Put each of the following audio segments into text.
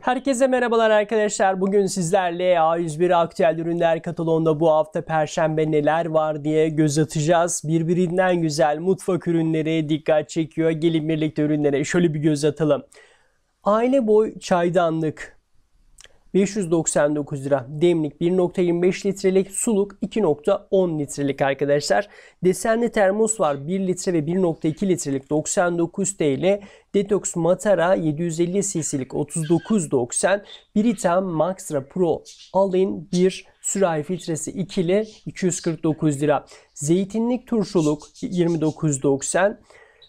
Herkese merhabalar arkadaşlar. Bugün sizlerle A101 Aktüel Ürünler Kataloğu'nda bu hafta Perşembe neler var diye göz atacağız. Birbirinden güzel mutfak ürünleri dikkat çekiyor. Gelin birlikte ürünlere şöyle bir göz atalım. Aile boy çaydanlık 599 lira. Demlik 1.25 litrelik, suluk 2.10 litrelik arkadaşlar. Desenli termos var 1 litre ve 1.2 litrelik 99 TL. Detox Matara 750 cc'lik 39.90. Britam Maxra Pro Alin 1 sürahi filtresi ikili 249 lira. Zeytinlik turşuluk 29.90.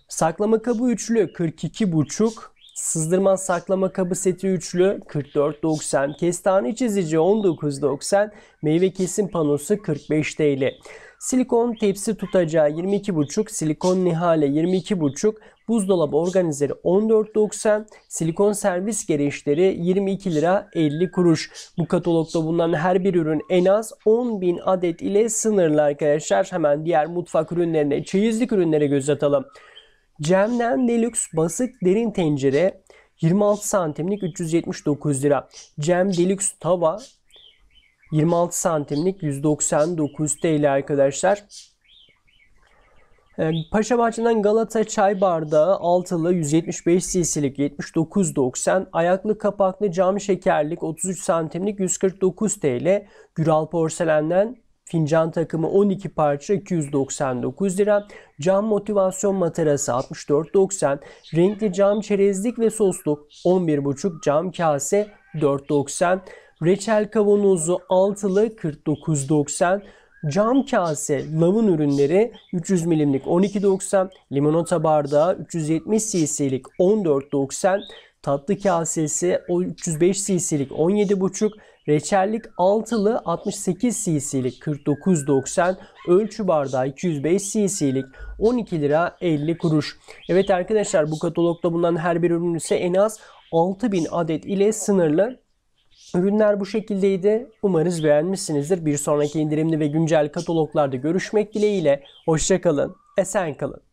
Saklama kabı üçlü 42,5 Sızdırma saklama kabı seti üçlü 44.90, kestane çizici 19.90, meyve kesim panosu 45 TL. Silikon tepsi tutacağı 22.5, silikon nihale 22.5, buzdolabı organizeri 14.90, silikon servis gereçleri 22 lira 50 kuruş. Bu katalogda bulunan her bir ürün en az 10.000 adet ile sınırlı arkadaşlar. Hemen diğer mutfak ürünlerine, çeyizlik ürünlere göz atalım. Cemden Deluxe basit derin tencere 26 santimlik 379 lira. Cem Deluxe tava 26 santimlik 199 TL arkadaşlar. Ee, Paşa Bahçe'den Galata çay bardağı altılı 175 cc'lik 79.90, ayaklı kapaklı cam şekerlik 33 santimlik 149 TL, Güral porselenden Fincan takımı 12 parça 299 lira. Cam motivasyon matarası 64.90. Renkli cam çerezlik ve sosluk 11.5. Cam kase 4.90. Reçel kavanozu altılı 49.90. Cam kase lavun ürünleri 300 milimlik 12.90. Limonata bardağı 370 cc'lik 14.90. Tatlı kasesi 305 cc'lik 17.5 Reçellik altılı 68 cc'lik 49.90, ölçü bardağı 205 cc'lik 12 lira 50 kuruş. Evet arkadaşlar bu katalogda bulunan her bir ürün ise en az 6000 adet ile sınırlı. Ürünler bu şekildeydi. Umarız beğenmişsinizdir. Bir sonraki indirimli ve güncel kataloglarda görüşmek dileğiyle. Hoşçakalın. Esen kalın.